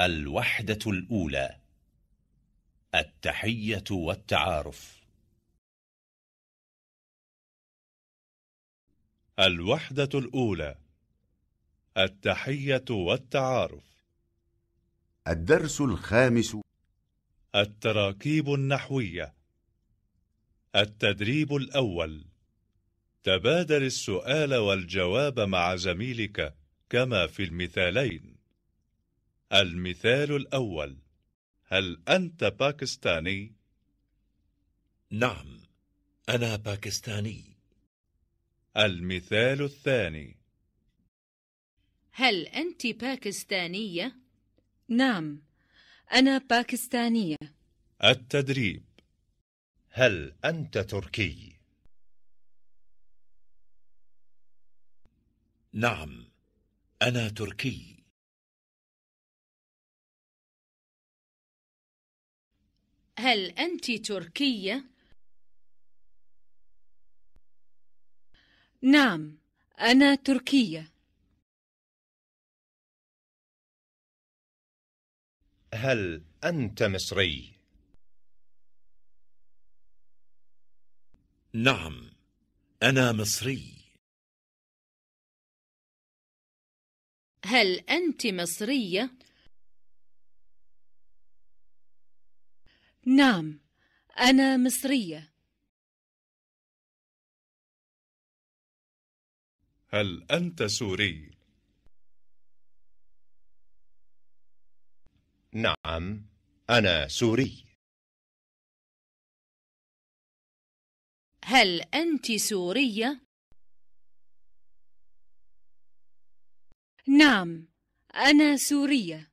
الوحدة الأولى التحية والتعارف الوحدة الأولى التحية والتعارف الدرس الخامس التراكيب النحوية التدريب الأول تبادل السؤال والجواب مع زميلك كما في المثالين المثال الأول هل أنت باكستاني؟ نعم أنا باكستاني المثال الثاني هل أنت باكستانية؟ نعم أنا باكستانية التدريب هل أنت تركي؟ نعم أنا تركي هل أنت تركية؟ نعم أنا تركية هل أنت مصري؟ نعم أنا مصري هل أنت مصرية؟ نعم أنا مصرية هل أنت سوري؟ نعم أنا سوري هل أنت سورية؟ نعم أنا سورية